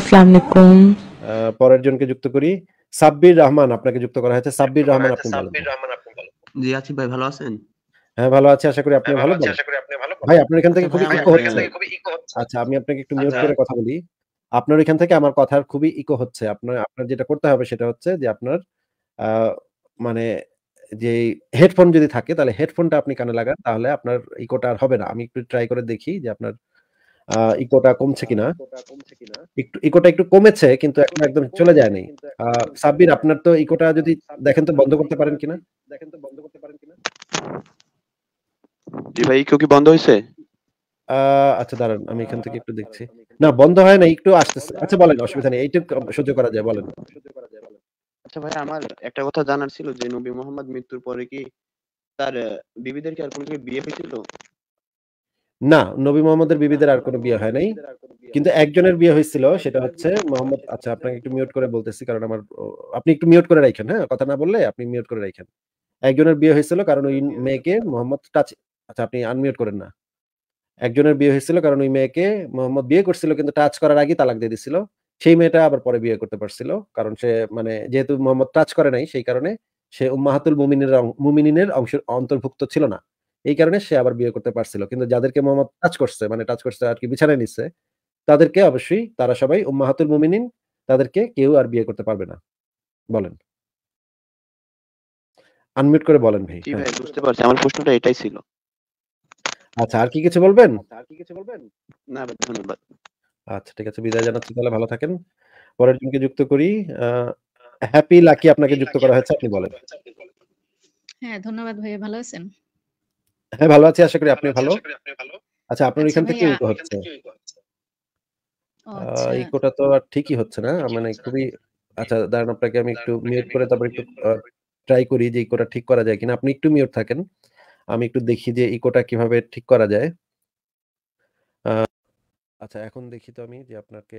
পরের জনকে যুক্ত করি সাব্বির রহমান আপনাকে যুক্ত করা হয়েছে সাব্বির রহমান আপনি ভালো জি আছি ভাই ভালো আছেন হ্যাঁ ভালো আছি আশা করি আপনি হ্যাঁ, ভালো আছেন ভাই আপনার হ্যাঁ, এখান থেকে খুবই ইকো হচ্ছে আচ্ছা আমি আপনাকে একটু মিউট আচ্ছা। করে কথা বলি আপনার এখান থেকে আমার কথার খুবই ইকো হচ্ছে আপনার আপনার যেটা করতে হবে সেটা হচ্ছে যে আপনার মানে যে হেডফোন যদি থাকে তাহলে হেডফোনটা আপনি কানে লাগান তাহলে আপনার ইকোটা আর হবে না আমি একটু ট্রাই করে দেখি যে আপনার ইকোটা কমছে কিনা একটু ইকোটা একটু কমেছে কিন্তু এখন একদম চলে যায় নাই সাব্বির আপনার তো ইকোটা যদি দেখেন তো বন্ধ করতে পারেন কিনা দেখেন তো বন্ধ করতে পারেন কিনা জি ভাই ইকো কি বন্ধ হইছে আচ্ছা দাঁড়ান আমি এখান থেকে একটু দেখছি না বন্ধ হয় না একটু আসতেছে আচ্ছা বলেন অসুবিধা নেই এইটুকু সহ্য করা যায় বলেন আচ্ছা ভাই আমার একটা কথা জানার ছিল যে নবী মোহাম্মদ মৃত্যুর পরে কি তার বিবিদের কি আর কোনো কি বিয়ে হয়েছিল না নবী মোহাম্মদের বিবিদের আর কোনো বিয়ে হয় নাই কিন্তু একজনের বিয়ে হয়েছিল সেটা হচ্ছে মোহাম্মদ আচ্ছা আপনাকে একটু মিউট করে বলতেছি কারণ আমার আপনি একটু মিউট করে রাখেন হ্যাঁ কথা না বললে আপনি মিউট করে রাখেন একজনের বিয়ে হয়েছিল কারণ ওই মেয়েকে মোহাম্মদ টাচ আচ্ছা আপনি আনমিউট করেন না একজনের বিয়ে হয়েছিল কারণ ওই মেয়েকে মোহাম্মদ বিয়ে করছিল কিন্তু টাচ করার আগে তালাক দিয়ে দিছিল সেই মেয়েটা আবার পরে বিয়ে করতে পারছিল কারণ সে মানে যেহেতু মোহাম্মদ টাচ করে নাই সেই কারণে সে মাহাতুল মুমিনের মুমিনিনের অংশের অন্তর্ভুক্ত ছিল না এই কারণে সে আবার বিয়ে করতে পারছিল কিন্তু যাদেরকে মোহাম্মদ টাচ করছে মানে টাচ করছে আর কি বিছানায় নিচ্ছে তাদেরকে অবশ্যই তারা সবাই উম্মাহাতুল মুমিনিন তাদেরকে কেউ আর বিয়ে করতে পারবে না বলেন আনমিউট করে বলেন ভাই ভাই হ্যাঁ। বুঝতে পারছি আমার প্রশ্নটা এটাই ছিল আচ্ছা আর কি কিছু বলবেন আচ্ছা, আর কি কিছু বলবেন না ভাই ধন্যবাদ আচ্ছা ঠিক আছে বিদায় জানাচ্ছি তাহলে ভালো থাকেন পরের দিনকে যুক্ত করি হ্যাপি লাকি আপনাকে যুক্ত করা হয়েছে আপনি বলেন হ্যাঁ ধন্যবাদ ভাই ভালো আছেন হ্যাঁ ভালো আছি আশা করি আপনি ভালো আচ্ছা আপনার এখান আচ্ছা, থেকে কি হচ্ছে আচ্ছা। ইকোটা তো আর ঠিকই হচ্ছে না মানে খুবই আচ্ছা দাঁড়ান আপনাকে আমি একটু মিউট করে তারপর একটু ট্রাই করি যে ইকোটা ঠিক করা যায় কিনা আপনি একটু মিউট থাকেন আমি একটু দেখি যে ইকোটা কিভাবে ঠিক করা যায় আচ্ছা এখন দেখি তো আমি যে আপনাকে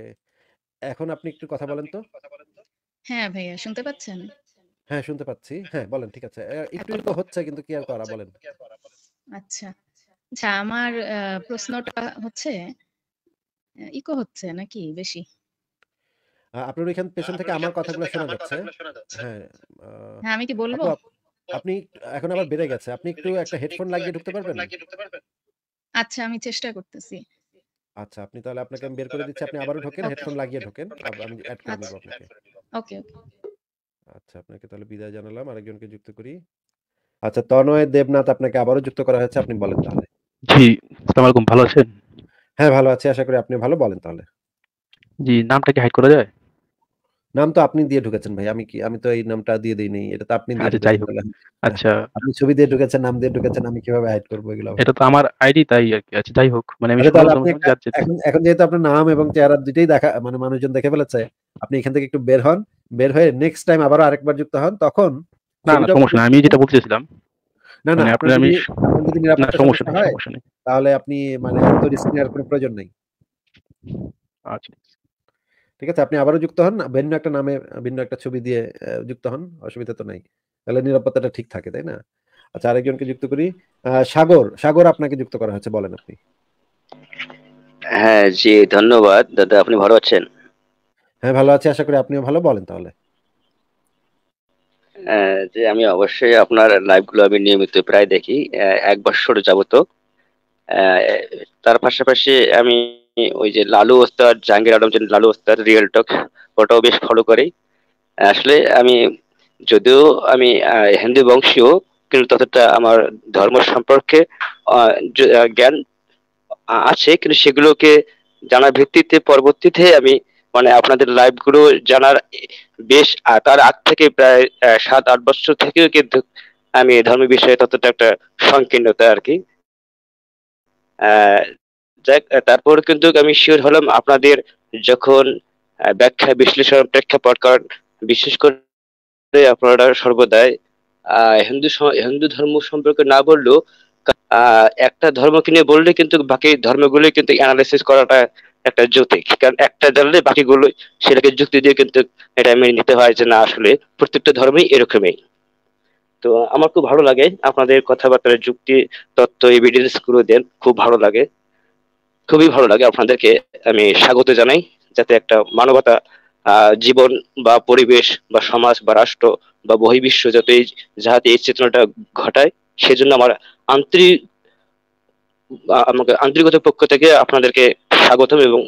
এখন আপনি একটু কথা বলেন তো হ্যাঁ ভাইয়া শুনতে পাচ্ছেন হ্যাঁ শুনতে পাচ্ছি হ্যাঁ বলেন ঠিক আছে একটু তো হচ্ছে কিন্তু কি আর করা বলেন আচ্ছা আচ্ছা আমার প্রশ্নটা হচ্ছে ইকো হচ্ছে নাকি বেশি আপনার পেছন থেকে আমার কথাগুলো শোনা যাচ্ছে হ্যাঁ, হ্যাঁ আমি কি বলবো আপনি এখন আবার বেড়ে গেছে আপনি একটু একটা হেডফোন লাগিয়ে ঢুকতে পারবেন আচ্ছা আমি চেষ্টা করতেছি আচ্ছা আপনি তাহলে আপনাকে আমি বের করে দিচ্ছি আপনি আবার ঢোকেন হেডফোন লাগিয়ে ঢোকেন আমি অ্যাড করে আচ্ছা, দেবো আপনাকে ওকে ওকে আচ্ছা আপনাকে তাহলে বিদায় জানালাম আরেকজনকে যুক্ত করি আচ্ছা তনয় দেবনাথ আপনাকে আবারও যুক্ত করা হয়েছে আপনি বলেন তাহলে জি আসসালামু আলাইকুম ভালো আছেন হ্যাঁ ভালো আছি আশা করি আপনি ভালো বলেন তাহলে জি নামটা কি হাইড করা যায় নাম তো আপনি দিয়ে ঢুকেছেন ভাই আমি কি আমি তো এই নামটা দিয়ে দেই নাই এটা তো আপনি দিয়ে আচ্ছা, যাই হোক হ্যাঁ, আচ্ছা আপনি ছবি দিয়ে ঢুকেছেন নাম দিয়ে ঢুকেছেন আমি কিভাবে হাইড করব এগুলো এটা তো আমার আইডি তাই আর কি আচ্ছা যাই হোক মানে আমি আচ্ছা, এখন এখন যেহেতু আপনার নাম এবং চেহারা দুটেই দেখা মানে মানুষজন দেখে ফেলেছে আপনি এখান থেকে একটু বের হন বের হয়ে নেক্সট টাইম আবার আরেকবার যুক্ত হন তখন না না সমস্যা আমি যেটা বলতে চাইছিলাম না না মানে আপনি আমি না সমস্যা সমস্যা তাহলে আপনি মানে এত রিস্ক নেওয়ার কোনো প্রয়োজন নাই আচ্ছা ঠিক আছে আপনি আবারও যুক্ত হন ভিন্ন একটা নামে ভিন্ন একটা ছবি দিয়ে যুক্ত হন অসুবিধা তো নাই তাহলে নিরাপত্তাটা ঠিক থাকে তাই না আচ্ছা আরেকজনকে যুক্ত করি সাগর সাগর আপনাকে যুক্ত করা হয়েছে বলেন আপনি হ্যাঁ জি ধন্যবাদ দাদা আপনি ভালো আছেন হ্যাঁ ভালো আছি আশা করি আপনিও ভালো বলেন তাহলে যে আমি অবশ্যই আপনার লাইভগুলো আমি নিয়মিত প্রায় দেখি এক বছর যাবত তার পাশাপাশি আমি ওই যে লালু ওস্তাদ জাহাঙ্গীর আলম যে লালু ওস্তাদ রিয়েল টক ওটাও বেশ ফলো করি আসলে আমি যদিও আমি হিন্দু বংশীয় কিন্তু ততটা আমার ধর্ম সম্পর্কে জ্ঞান আছে কিন্তু সেগুলোকে জানার ভিত্তিতে পরবর্তীতে আমি মানে আপনাদের লাইভগুলো জানার বেশ তার আগ থেকে প্রায় সাত আট বছর থেকেও কিন্তু আমি ধর্ম বিষয়ে ততটা একটা সংকীর্ণতা আর কি আহ তারপর কিন্তু আমি শিওর হলাম আপনাদের যখন ব্যাখ্যা বিশ্লেষণ প্রেক্ষাপট কারণ বিশেষ করে আপনারা সর্বদাই আহ হিন্দু হিন্দু ধর্ম সম্পর্কে না বললেও একটা ধর্মকে নিয়ে বললে কিন্তু বাকি ধর্মগুলো কিন্তু অ্যানালাইসিস করাটা একটা যৌতিক কারণ একটা জানলে বাকিগুলো সেটাকে যুক্তি দিয়ে কিন্তু এটা মেনে নিতে হয় যে না আসলে প্রত্যেকটা ধর্মেই এরকমই তো আমার খুব ভালো লাগে আপনাদের কথাবার্তার যুক্তি তত্ত্ব এভিডেন্স গুলো দেন খুব ভালো লাগে খুবই ভালো লাগে আপনাদেরকে আমি স্বাগত জানাই যাতে একটা মানবতা জীবন বা পরিবেশ বা সমাজ বা রাষ্ট্র বা বহির্বিশ্ব যাতে যাহাতে এই চেতনাটা ঘটায় সেজন্য আমার আন্তরিক আমাকে আন্তরিকতার পক্ষ থেকে আপনাদেরকে স্বাগতম এবং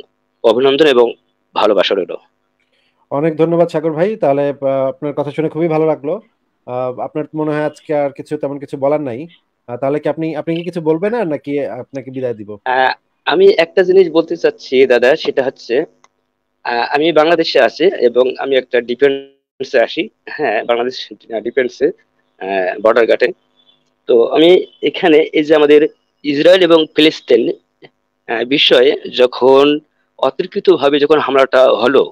অভিনন্দন এবং ভালোবাসা রইল অনেক ধন্যবাদ সাগর ভাই তাহলে আপনার কথা শুনে খুবই ভালো লাগলো আপনার মনে হয় আজকে আর কিছু তেমন কিছু বলার নাই তাহলে কি আপনি আপনি কি কিছু বলবেন না নাকি আপনাকে বিদায় দিব আমি একটা জিনিস বলতে চাচ্ছি দাদা সেটা হচ্ছে আমি বাংলাদেশে আছি এবং আমি একটা ডিফেন্সে আসি হ্যাঁ বাংলাদেশ ডিফেন্সে বর্ডার গার্ডে তো আমি এখানে এই যে আমাদের ইসরায়েল এবং ফিলিস্তিন বিষয়ে যখন ভাবে যখন হামলাটা হলো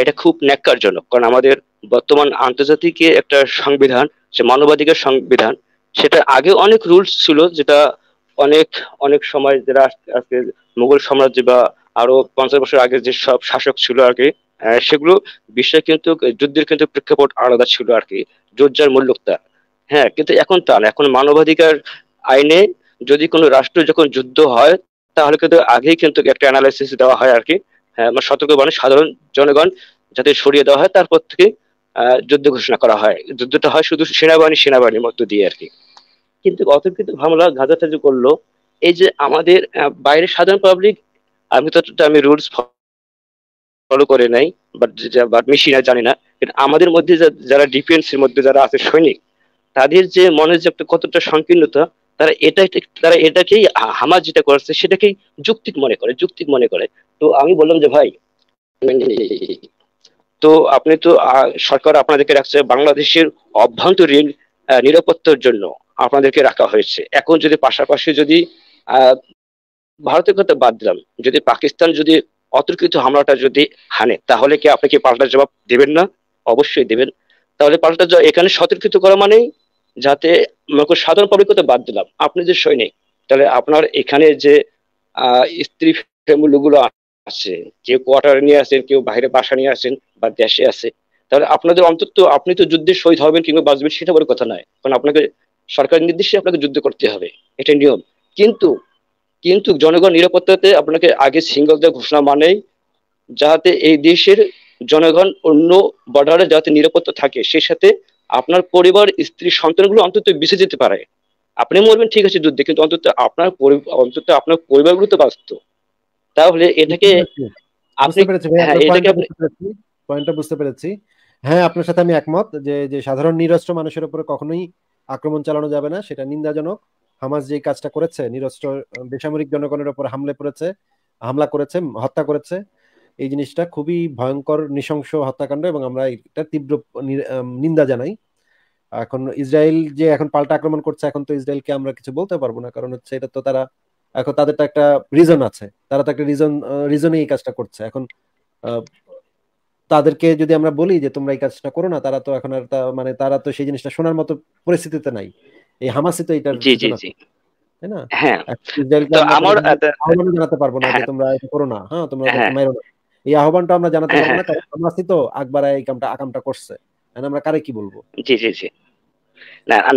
এটা খুব ন্যাক্কারজনক কারণ আমাদের বর্তমান আন্তর্জাতিক একটা সংবিধান সে মানবাধিকার সংবিধান সেটা আগে অনেক রুলস ছিল যেটা অনেক অনেক সময় যারা আজকে মুঘল সাম্রাজ্য বা আরো পঞ্চাশ বছর আগে যে সব শাসক ছিল আর কি সেগুলো বিষয় কিন্তু যুদ্ধের কিন্তু প্রেক্ষাপট আলাদা ছিল আর কি যোজ্জার মূল্যকতা হ্যাঁ কিন্তু এখন তা না এখন মানবাধিকার আইনে যদি কোনো রাষ্ট্র যখন যুদ্ধ হয় তাহলে কিন্তু আগেই কিন্তু একটা অ্যানালাইসিস দেওয়া হয় আর কি সতর্ক হ্যাঁ, মানে বাণী সাধারণ জনগণ যাতে সরিয়ে দেওয়া হয় তারপর থেকে যুদ্ধ ঘোষণা করা হয় যুদ্ধটা হয় শুধু সেনাবাহিনী সেনাবাহিনীর মধ্য দিয়ে আর কি কিন্তু অতর্কিত হামলা গাজাটা যে করলো এই যে আমাদের বাইরে সাধারণ পাবলিক আমি তো আমি রুলস ফলো করে নাই বাট বাট মিশি না জানি না কিন্তু আমাদের মধ্যে যারা ডিফেন্সের মধ্যে যারা আছে সৈনিক তাদের যে মনের যে একটা কতটা সংকীর্ণতা তারা এটা তারা এটাকেই হামাজ যেটা করছে সেটাকেই যুক্তিক মনে করে যুক্তিক মনে করে তো আমি বললাম যে ভাই তো আপনি তো সরকার আপনাদেরকে রাখছে বাংলাদেশের অভ্যন্তরীণ নিরাপত্তার জন্য আপনাদেরকে রাখা হয়েছে এখন যদি পাশাপাশি যদি ভারতের কথা বাদ দিলাম যদি পাকিস্তান যদি অতর্কিত হামলাটা যদি হানে তাহলে কি আপনি কি পাল্টা জবাব দেবেন না অবশ্যই দেবেন তাহলে পাল্টা এখানে সতর্কিত করা মানেই যাতে মনে সাধারণ পাবলিক কথা বাদ দিলাম আপনি যে সৈনিক তাহলে আপনার এখানে যে স্ত্রী গুলো আছে কেউ কোয়ার্টারে নিয়ে আসেন কেউ বাইরে বাসা নিয়ে আসেন বা দেশে আছে তাহলে আপনাদের অন্তত আপনি তো যুদ্ধে শহীদ হবেন কিংবা বাঁচবেন সেটা বড় কথা নয় কারণ আপনাকে সরকারের নির্দেশে আপনাকে যুদ্ধ করতে হবে এটা নিয়ম কিন্তু কিন্তু জনগণ নিরাপত্তাতে আপনাকে আগে সিঙ্গল দেওয়া ঘোষণা মানেই যাতে এই দেশের জনগণ অন্য বর্ডারে যাতে নিরাপত্তা থাকে সেই সাথে আপনার পরিবার স্ত্রী সন্তানগুলো অন্তত বেঁচে যেতে পারে আপনি মরবেন ঠিক আছে যুদ্ধে কিন্তু অন্তত আপনার অন্তত আপনার পরিবারগুলো তো বাঁচত তাহলে এটাকে পয়েন্টটা হ্যাঁ, বুঝতে পেরেছি হ্যাঁ আপনার সাথে আমি একমত যে যে সাধারণ নিরস্ত্র মানুষের উপরে কখনোই আক্রমণ চালানো যাবে না সেটা নিন্দাজনক হামাস যে কাজটা করেছে নিরস্ত্র বেসামরিক জনগণের উপর হামলে পড়েছে হামলা করেছে হত্যা করেছে এই জিনিসটা খুবই ভয়ঙ্কর নৃশংস হত্যাকাণ্ড এবং আমরা এটা তীব্র নিন্দা জানাই এখন ইসরায়েল যে এখন পাল্টা আক্রমণ করছে এখন তো ইসরায়েলকে আমরা কিছু বলতে পারবো না কারণ হচ্ছে এটা তো তারা এখন তাদের তো একটা রিজন আছে তারা তো একটা রিজন রিজনে এই কাজটা করছে এখন তাদেরকে যদি আমরা বলি যে তোমরা এই কাজটা করো না তারা তো এখন আর মানে তারা তো সেই জিনিসটা শোনার মতো পরিস্থিতিতে নাই এই হামাসি তো এটা জি জি জি হ্যাঁ জানাতে পারবো না যে হ্যাঁ। তোমরা করো না হ্যাঁ তোমরা হ্যাঁ। মেরো না এই আহ্বানটা আমরা জানাতে পারবো না হ্যাঁ, কারণ আমরা তো আকবারা এই কামটা আকামটা করছে মানে আমরা কারে কি বলবো জি জি জি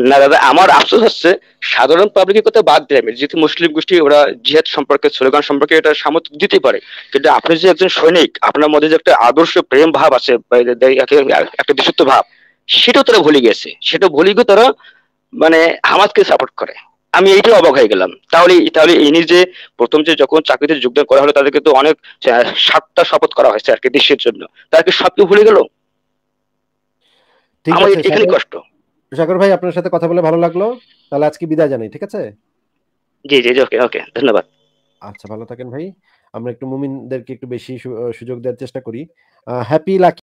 না দাদা আমার আফসোস হচ্ছে সাধারণ পাবলিকের কথা বাদ দিলাম যেহেতু মুসলিম গোষ্ঠী ওরা জিহাদ সম্পর্কে স্লোগান সম্পর্কে এটা সামর্থ্য দিতে পারে কিন্তু আপনি যে একজন সৈনিক আপনার মধ্যে যে একটা আদর্শ প্রেম ভাব আছে একটা বিশুদ্ধ ভাব সেটাও তারা ভুলে গেছে সেটা ভুলে গিয়ে তারা মানে হামাজকে সাপোর্ট করে আমি এইটাই অবাক হয়ে গেলাম তাহলে তাহলে ইনি যে প্রথম যে যখন চাকরিতে যোগদান করা হলো তাদেরকে তো অনেক সাতটা শপথ করা হয়েছে আর কি দেশের জন্য তারা কি সবকে ভুলে গেল ঠিক আমার এখানে কষ্ট সাগর ভাই আপনার সাথে কথা বলে ভালো লাগলো তাহলে আজকে বিদায় জানাই ঠিক আছে জি জি ওকে ওকে ধন্যবাদ আচ্ছা ভালো থাকেন ভাই আমরা একটু মুমিনদেরকে একটু বেশি সুযোগ দেওয়ার চেষ্টা করি হ্যাপি লাকি